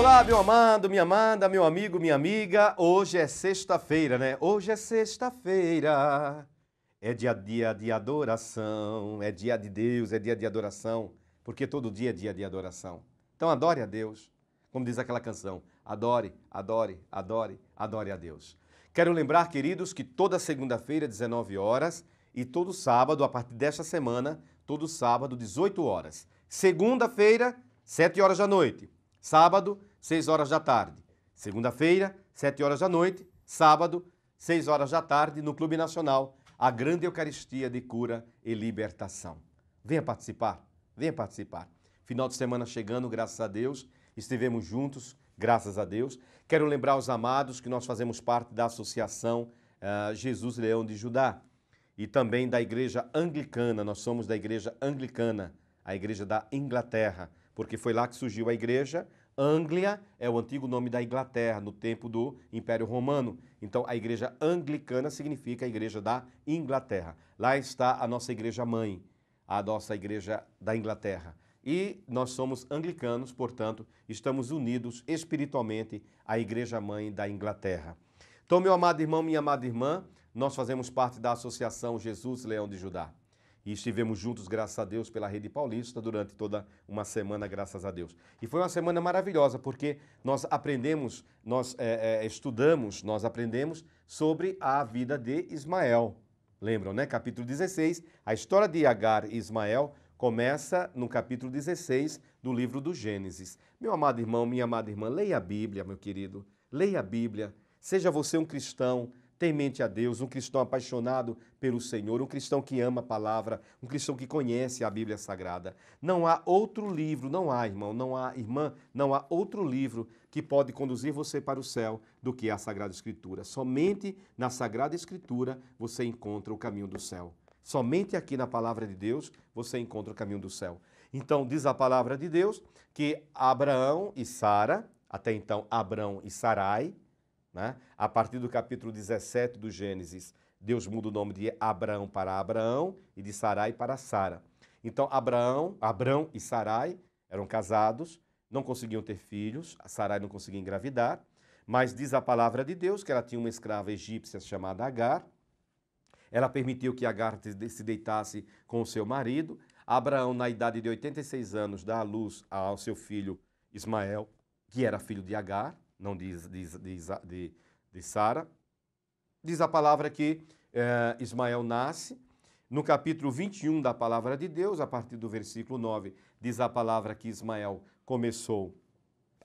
Olá, meu amado, minha amada, meu amigo, minha amiga. Hoje é sexta-feira, né? Hoje é sexta-feira. É dia, dia de adoração, é dia de Deus, é dia de adoração, porque todo dia é dia de adoração. Então adore a Deus, como diz aquela canção, adore, adore, adore, adore a Deus. Quero lembrar, queridos, que toda segunda-feira, 19 horas, e todo sábado, a partir desta semana, todo sábado, 18 horas. Segunda-feira, 7 horas da noite. Sábado, 6 horas da tarde. Segunda-feira, 7 horas da noite. Sábado, 6 horas da tarde, no Clube Nacional, a grande Eucaristia de cura e libertação. Venha participar, venha participar. Final de semana chegando, graças a Deus. Estivemos juntos, graças a Deus. Quero lembrar os amados que nós fazemos parte da Associação uh, Jesus Leão de Judá e também da Igreja Anglicana. Nós somos da Igreja Anglicana, a Igreja da Inglaterra, porque foi lá que surgiu a Igreja Anglia é o antigo nome da Inglaterra no tempo do Império Romano. Então a igreja anglicana significa a igreja da Inglaterra. Lá está a nossa igreja mãe, a nossa igreja da Inglaterra. E nós somos anglicanos, portanto, estamos unidos espiritualmente à igreja mãe da Inglaterra. Então, meu amado irmão, minha amada irmã, nós fazemos parte da associação Jesus Leão de Judá e estivemos juntos, graças a Deus, pela Rede Paulista durante toda uma semana, graças a Deus. E foi uma semana maravilhosa, porque nós aprendemos, nós é, é, estudamos, nós aprendemos sobre a vida de Ismael. Lembram, né? Capítulo 16, a história de Agar e Ismael começa no capítulo 16 do livro do Gênesis. Meu amado irmão, minha amada irmã, leia a Bíblia, meu querido, leia a Bíblia. Seja você um cristão, temente a Deus, um cristão apaixonado pelo Senhor, um cristão que ama a palavra, um cristão que conhece a Bíblia Sagrada. Não há outro livro, não há, irmão, não há, irmã, não há outro livro que pode conduzir você para o céu do que a Sagrada Escritura. Somente na Sagrada Escritura você encontra o caminho do céu. Somente aqui na palavra de Deus você encontra o caminho do céu. Então diz a palavra de Deus que Abraão e Sara, até então Abraão e Sarai, né? A partir do capítulo 17 do Gênesis, Deus muda o nome de Abraão para Abraão e de Sarai para Sara. Então, Abraão, Abraão e Sarai eram casados, não conseguiam ter filhos, Sarai não conseguia engravidar, mas diz a palavra de Deus que ela tinha uma escrava egípcia chamada Agar. Ela permitiu que Agar se deitasse com o seu marido. Abraão, na idade de 86 anos, dá à luz ao seu filho Ismael, que era filho de Agar não de, de, de, de Sara. Diz a palavra que é, Ismael nasce. No capítulo 21 da palavra de Deus, a partir do versículo 9, diz a palavra que Ismael começou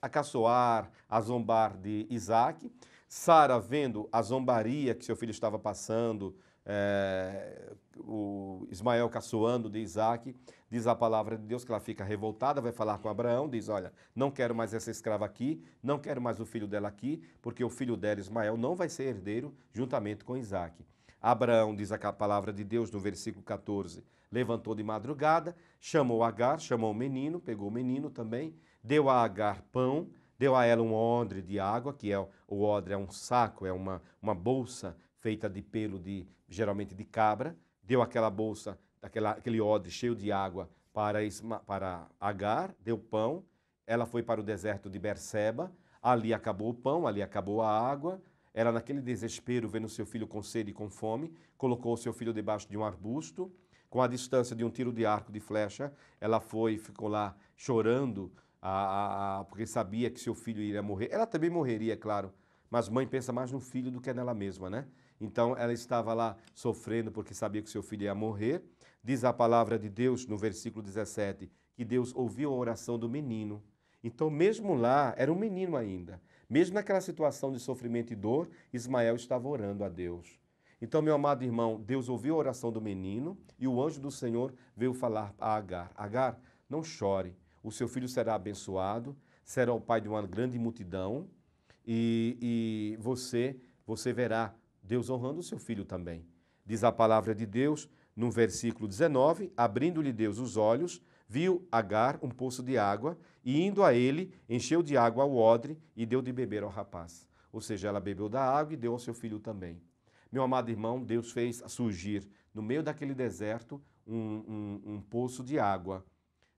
a caçoar, a zombar de Isaac. Sara, vendo a zombaria que seu filho estava passando, é, o Ismael caçoando de Isaac, diz a palavra de Deus que ela fica revoltada, vai falar com Abraão, diz: Olha, não quero mais essa escrava aqui, não quero mais o filho dela aqui, porque o filho dela, Ismael, não vai ser herdeiro juntamente com Isaac. Abraão, diz a palavra de Deus no versículo 14, levantou de madrugada, chamou Agar, chamou o menino, pegou o menino também, deu a Agar pão, deu a ela um odre de água, que é o odre é um saco, é uma, uma bolsa feita de pelo de geralmente de cabra, deu aquela bolsa, aquela, aquele odre cheio de água para, Isma, para Agar, deu pão, ela foi para o deserto de Berseba, ali acabou o pão, ali acabou a água, ela naquele desespero, vendo seu filho com sede e com fome, colocou seu filho debaixo de um arbusto, com a distância de um tiro de arco de flecha, ela foi, ficou lá chorando, a, a, a, porque sabia que seu filho iria morrer. Ela também morreria, é claro, mas mãe pensa mais no filho do que nela mesma, né? Então ela estava lá sofrendo porque sabia que seu filho ia morrer. Diz a palavra de Deus no versículo 17 que Deus ouviu a oração do menino. Então, mesmo lá, era um menino ainda. Mesmo naquela situação de sofrimento e dor, Ismael estava orando a Deus. Então, meu amado irmão, Deus ouviu a oração do menino e o anjo do Senhor veio falar a Agar: Agar, não chore, o seu filho será abençoado, será o pai de uma grande multidão e, e você, você verá Deus honrando o seu filho também. Diz a palavra de Deus no versículo 19: Abrindo-lhe Deus os olhos, viu Agar um poço de água, e indo a ele, encheu de água o odre e deu de beber ao rapaz. Ou seja, ela bebeu da água e deu ao seu filho também. Meu amado irmão, Deus fez surgir no meio daquele deserto um, um, um poço de água.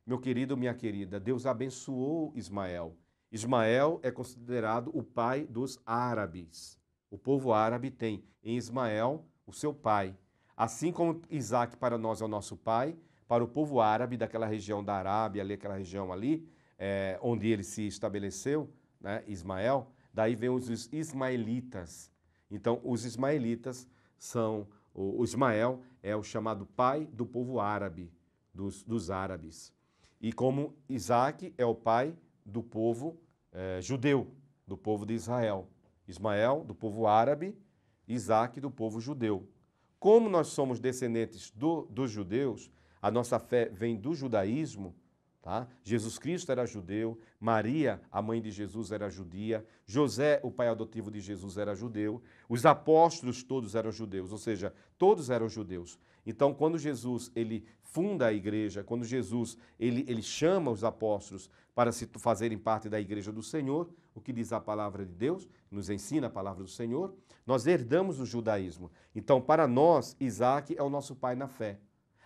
Meu querido, minha querida, Deus abençoou Ismael. Ismael é considerado o pai dos árabes. O povo árabe tem em Ismael o seu pai. Assim como Isaac para nós é o nosso pai, para o povo árabe daquela região da Arábia, ali, aquela região ali, é, onde ele se estabeleceu, né, Ismael, daí vem os ismaelitas. Então, os ismaelitas são. O Ismael é o chamado pai do povo árabe, dos, dos árabes. E como Isaac é o pai do povo é, judeu, do povo de Israel. Ismael, do povo árabe, Isaac, do povo judeu. Como nós somos descendentes do, dos judeus, a nossa fé vem do judaísmo, Tá? Jesus Cristo era judeu, Maria, a mãe de Jesus, era judia, José, o pai adotivo de Jesus, era judeu, os apóstolos todos eram judeus, ou seja, todos eram judeus. Então, quando Jesus ele funda a igreja, quando Jesus ele, ele chama os apóstolos para se fazerem parte da igreja do Senhor, o que diz a palavra de Deus, nos ensina a palavra do Senhor, nós herdamos o judaísmo. Então, para nós, Isaac é o nosso pai na fé.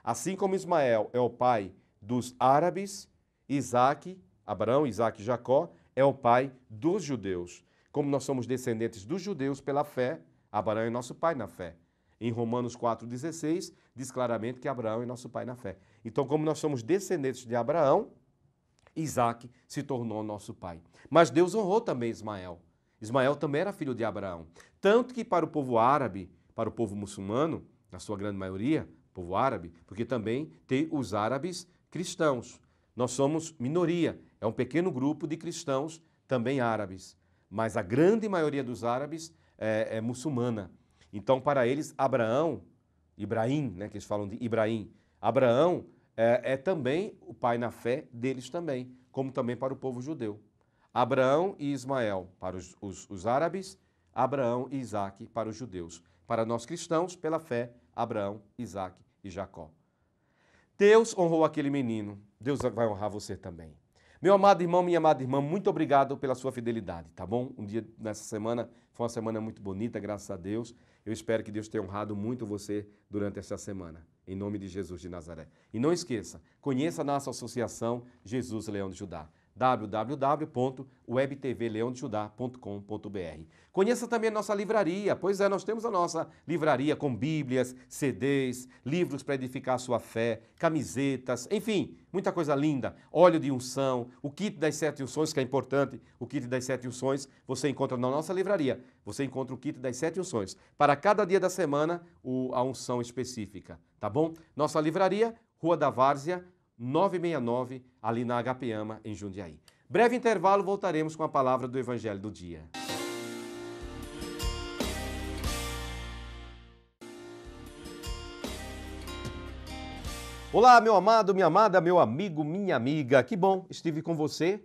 Assim como Ismael é o pai dos árabes, Isaac, Abraão, Isaac e Jacó é o pai dos judeus. Como nós somos descendentes dos judeus pela fé, Abraão é nosso pai na fé. Em Romanos 4,16 diz claramente que Abraão é nosso pai na fé. Então, como nós somos descendentes de Abraão, Isaac se tornou nosso pai. Mas Deus honrou também Ismael. Ismael também era filho de Abraão. Tanto que para o povo árabe, para o povo muçulmano, na sua grande maioria, povo árabe, porque também tem os árabes cristãos. Nós somos minoria, é um pequeno grupo de cristãos, também árabes. Mas a grande maioria dos árabes é, é muçulmana. Então, para eles, Abraão, Ibrahim, né, que eles falam de Ibrahim, Abraão é, é também o pai na fé deles também, como também para o povo judeu. Abraão e Ismael para os, os, os, árabes, Abraão e Isaac para os judeus. Para nós cristãos, pela fé, Abraão, Isaac e Jacó. Deus honrou aquele menino, Deus vai honrar você também. Meu amado irmão, minha amada irmã, muito obrigado pela sua fidelidade, tá bom? Um dia nessa semana foi uma semana muito bonita, graças a Deus. Eu espero que Deus tenha honrado muito você durante essa semana. Em nome de Jesus de Nazaré. E não esqueça, conheça a nossa associação Jesus Leão de Judá www.webtvleondejudá.com.br. Conheça também a nossa livraria, pois é, nós temos a nossa livraria com bíblias, CDs, livros para edificar a sua fé, camisetas, enfim, muita coisa linda, óleo de unção, o kit das sete unções, que é importante, o kit das sete unções você encontra na nossa livraria, você encontra o kit das sete unções, para cada dia da semana o, a unção específica, tá bom? Nossa livraria, Rua da Várzea, 969, ali na Agapeama, em Jundiaí. Breve intervalo, voltaremos com a palavra do Evangelho do Dia. Olá, meu amado, minha amada, meu amigo, minha amiga. Que bom, estive com você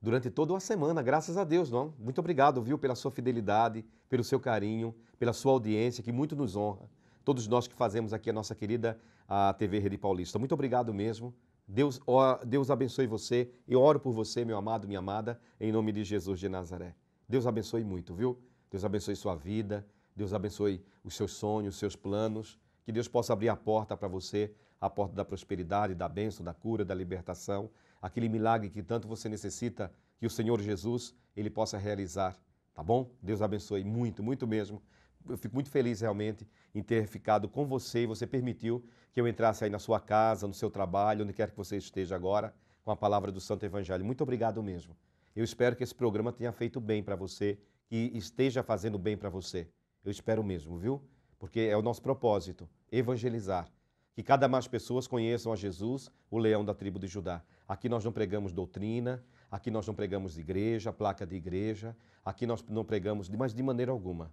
durante toda a semana, graças a Deus, não? Muito obrigado, viu, pela sua fidelidade, pelo seu carinho, pela sua audiência, que muito nos honra. Todos nós que fazemos aqui a nossa querida a TV Rede Paulista. Muito obrigado mesmo Deus, ó, Deus abençoe você. Eu oro por você, meu amado, minha amada, em nome de Jesus de Nazaré. Deus abençoe muito, viu? Deus abençoe sua vida. Deus abençoe os seus sonhos, os seus planos. Que Deus possa abrir a porta para você, a porta da prosperidade, da bênção, da cura, da libertação. Aquele milagre que tanto você necessita, que o Senhor Jesus, ele possa realizar. Tá bom? Deus abençoe muito, muito mesmo eu fico muito feliz realmente em ter ficado com você e você permitiu que eu entrasse aí na sua casa, no seu trabalho, onde quer que você esteja agora, com a palavra do Santo Evangelho. Muito obrigado mesmo. Eu espero que esse programa tenha feito bem para você, e esteja fazendo bem para você. Eu espero mesmo, viu? Porque é o nosso propósito evangelizar. Que cada mais pessoas conheçam a Jesus, o leão da tribo de Judá. Aqui nós não pregamos doutrina, aqui nós não pregamos igreja, placa de igreja, aqui nós não pregamos, mas de maneira alguma.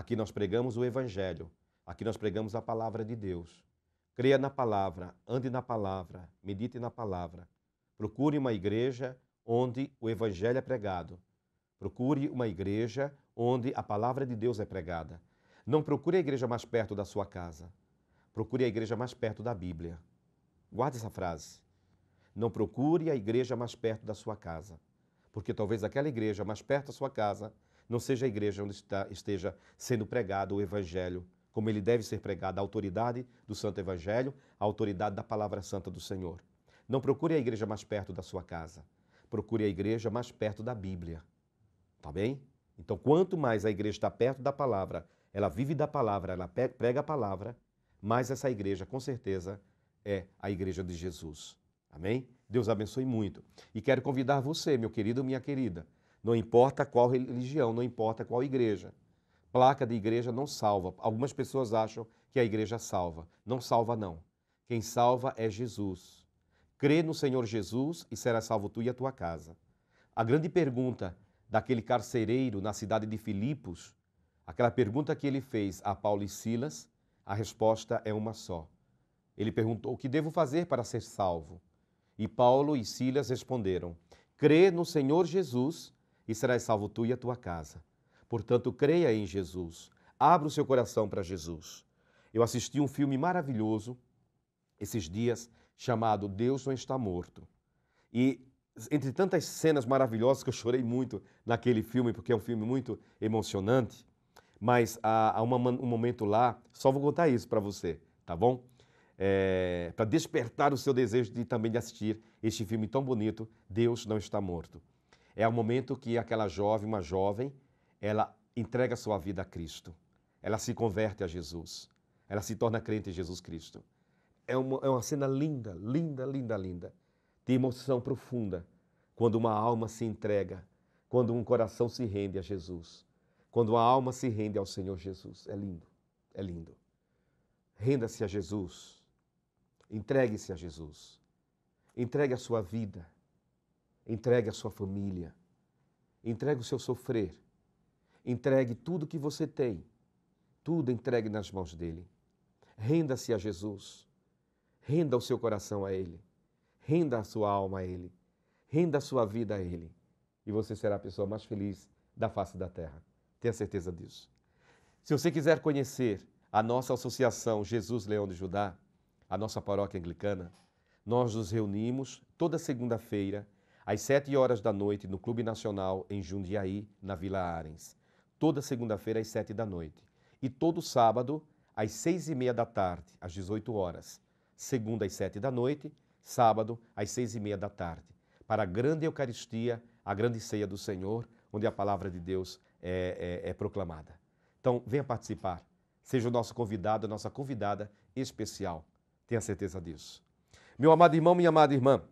Aqui nós pregamos o Evangelho, aqui nós pregamos a palavra de Deus. Creia na palavra, ande na palavra, medite na palavra. Procure uma igreja onde o Evangelho é pregado. Procure uma igreja onde a palavra de Deus é pregada. Não procure a igreja mais perto da sua casa. Procure a igreja mais perto da Bíblia. Guarde essa frase. Não procure a igreja mais perto da sua casa, porque talvez aquela igreja mais perto da sua casa não seja a igreja onde está, esteja sendo pregado o evangelho, como ele deve ser pregado, a autoridade do Santo Evangelho, a autoridade da palavra santa do Senhor. Não procure a igreja mais perto da sua casa. Procure a igreja mais perto da Bíblia. Tá bem? Então, quanto mais a igreja está perto da palavra, ela vive da palavra, ela prega a palavra, mais essa igreja, com certeza, é a igreja de Jesus. Amém? Deus abençoe muito. E quero convidar você, meu querido, minha querida, não importa qual religião, não importa qual igreja. Placa de igreja não salva. Algumas pessoas acham que a igreja salva. Não salva, não. Quem salva é Jesus. Crê no Senhor Jesus e será salvo tu e a tua casa. A grande pergunta daquele carcereiro na cidade de Filipos, aquela pergunta que ele fez a Paulo e Silas, a resposta é uma só. Ele perguntou: O que devo fazer para ser salvo? E Paulo e Silas responderam: Crê no Senhor Jesus e serás salvo tu e a tua casa. Portanto, creia em Jesus. Abra o seu coração para Jesus. Eu assisti um filme maravilhoso esses dias chamado Deus não está morto. E entre tantas cenas maravilhosas que eu chorei muito naquele filme, porque é um filme muito emocionante, mas há, há uma, um momento lá, só vou contar isso para você, tá bom? É, para despertar o seu desejo de também de assistir este filme tão bonito, Deus não está morto. É o momento que aquela jovem, uma jovem, ela entrega sua vida a Cristo. Ela se converte a Jesus. Ela se torna crente em Jesus Cristo. É uma, é uma cena linda, linda, linda, linda. De emoção profunda. Quando uma alma se entrega. Quando um coração se rende a Jesus. Quando a alma se rende ao Senhor Jesus. É lindo. É lindo. Renda-se a Jesus. Entregue-se a Jesus. Entregue a sua vida. Entregue a sua família. Entregue o seu sofrer. Entregue tudo que você tem. Tudo entregue nas mãos dele. Renda-se a Jesus. Renda o seu coração a ele. Renda a sua alma a ele. Renda a sua vida a ele. E você será a pessoa mais feliz da face da terra. Tenha certeza disso. Se você quiser conhecer a nossa associação Jesus Leão de Judá, a nossa paróquia anglicana, nós nos reunimos toda segunda-feira às 7 horas da noite no Clube Nacional em Jundiaí, na Vila Arens. Toda segunda-feira às 7 da noite. E todo sábado às 6 e meia da tarde, às 18 horas. Segunda às 7 da noite, sábado às 6 e meia da tarde. Para a grande Eucaristia, a grande ceia do Senhor, onde a palavra de Deus é, é, é proclamada. Então, venha participar. Seja o nosso convidado, a nossa convidada especial. Tenha certeza disso. Meu amado irmão, minha amada irmã,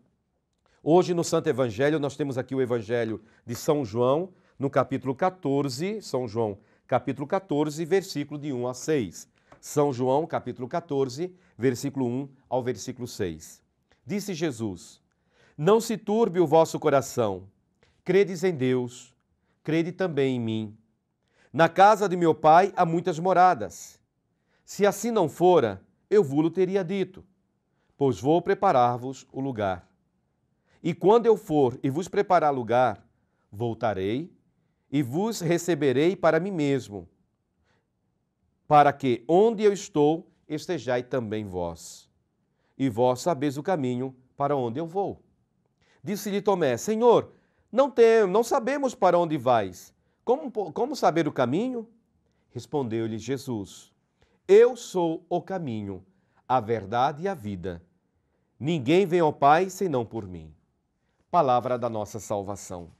Hoje no Santo Evangelho, nós temos aqui o Evangelho de São João, no capítulo 14, São João, capítulo 14, versículo de 1 a 6. São João, capítulo 14, versículo 1 ao versículo 6. Disse Jesus: Não se turbe o vosso coração. Credes em Deus, crede também em mim. Na casa de meu pai há muitas moradas. Se assim não fora, eu vou-lo teria dito, pois vou preparar-vos o lugar. E quando eu for e vos preparar lugar, voltarei e vos receberei para mim mesmo, para que onde eu estou estejai também vós. E vós sabeis o caminho para onde eu vou. Disse-lhe Tomé: Senhor, não temos, não sabemos para onde vais. Como, como saber o caminho? Respondeu-lhe Jesus: Eu sou o caminho, a verdade e a vida. Ninguém vem ao Pai senão por mim palavra da nossa salvação.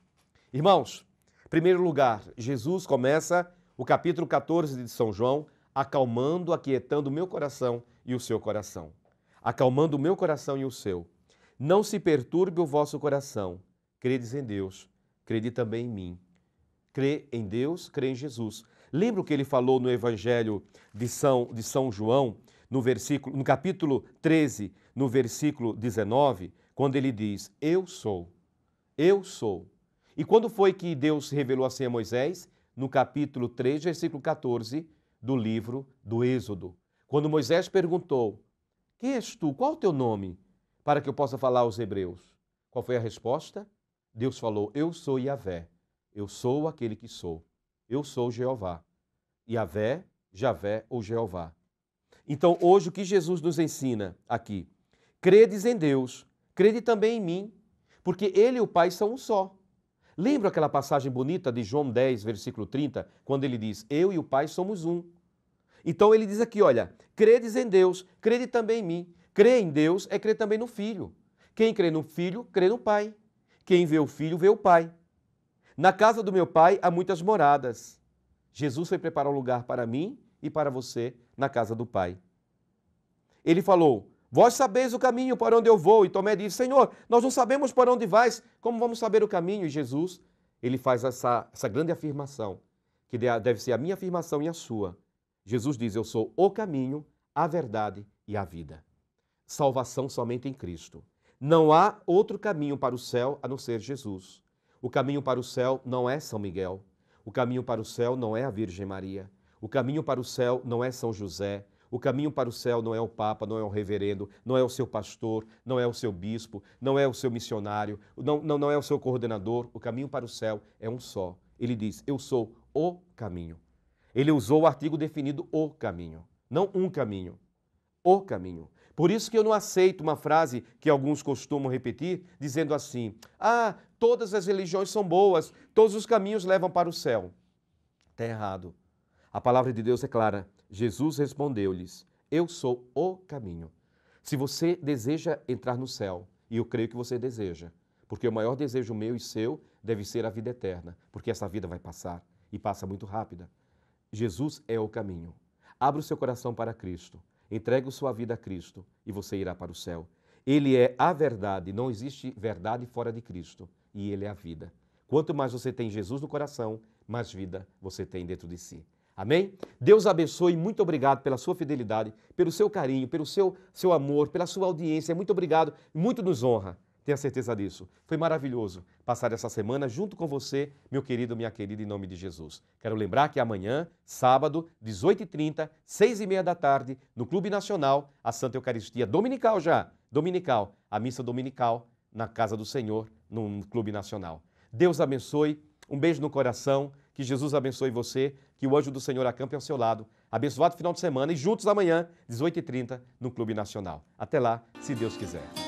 Irmãos, em primeiro lugar, Jesus começa o capítulo 14 de São João acalmando, aquietando o meu coração e o seu coração. Acalmando o meu coração e o seu. Não se perturbe o vosso coração. Credes em Deus, crede também em mim. Crê em Deus, crê em Jesus. Lembra o que ele falou no Evangelho de São, de São João, no, versículo, no capítulo 13, no versículo 19? quando ele diz: Eu sou, eu sou. E quando foi que Deus revelou assim a Moisés? No capítulo 3, versículo 14 do livro do Êxodo. Quando Moisés perguntou: Quem és tu? Qual é o teu nome? Para que eu possa falar aos hebreus. Qual foi a resposta? Deus falou: Eu sou Yahvé. Eu sou aquele que sou. Eu sou Jeová. Yahvé, Javé ou Jeová. Então, hoje, o que Jesus nos ensina aqui? Credes em Deus Crede também em mim, porque ele e o Pai são um só. Lembra aquela passagem bonita de João 10, versículo 30, quando ele diz: Eu e o Pai somos um. Então ele diz aqui: olha, credes em Deus, crede também em mim. Crê em Deus é crer também no Filho. Quem crê no Filho, crê no Pai. Quem vê o Filho, vê o Pai. Na casa do meu Pai há muitas moradas. Jesus foi preparar um lugar para mim e para você na casa do Pai. Ele falou: Vós sabeis o caminho para onde eu vou. E Tomé diz: Senhor, nós não sabemos para onde vais, como vamos saber o caminho? E Jesus, ele faz essa, essa grande afirmação, que deve ser a minha afirmação e a sua. Jesus diz: Eu sou o caminho, a verdade e a vida. Salvação somente em Cristo. Não há outro caminho para o céu a não ser Jesus. O caminho para o céu não é São Miguel. O caminho para o céu não é a Virgem Maria. O caminho para o céu não é São José. O caminho para o céu não é o Papa, não é o reverendo, não é o seu pastor, não é o seu bispo, não é o seu missionário, não, não, não é o seu coordenador. O caminho para o céu é um só. Ele diz: Eu sou o caminho. Ele usou o artigo definido o caminho, não um caminho. O caminho. Por isso que eu não aceito uma frase que alguns costumam repetir, dizendo assim: Ah, todas as religiões são boas, todos os caminhos levam para o céu. Está errado. A palavra de Deus é clara. Jesus respondeu-lhes: Eu sou o caminho. Se você deseja entrar no céu, e eu creio que você deseja, porque o maior desejo meu e seu deve ser a vida eterna, porque essa vida vai passar e passa muito rápida. Jesus é o caminho. Abra o seu coração para Cristo, entregue sua vida a Cristo e você irá para o céu. Ele é a verdade, não existe verdade fora de Cristo, e ele é a vida. Quanto mais você tem Jesus no coração, mais vida você tem dentro de si. Amém? Deus abençoe, muito obrigado pela sua fidelidade, pelo seu carinho, pelo seu, seu amor, pela sua audiência. Muito obrigado, muito nos honra. Tenha certeza disso. Foi maravilhoso passar essa semana junto com você, meu querido, minha querida, em nome de Jesus. Quero lembrar que amanhã, sábado, 18h30, 6h30 da tarde, no Clube Nacional, a Santa Eucaristia Dominical já, dominical, a missa dominical na Casa do Senhor, no Clube Nacional. Deus abençoe um beijo no coração, que Jesus abençoe você, que o anjo do Senhor acampe ao seu lado. Abençoado final de semana e juntos amanhã, 18h30, no Clube Nacional. Até lá, se Deus quiser.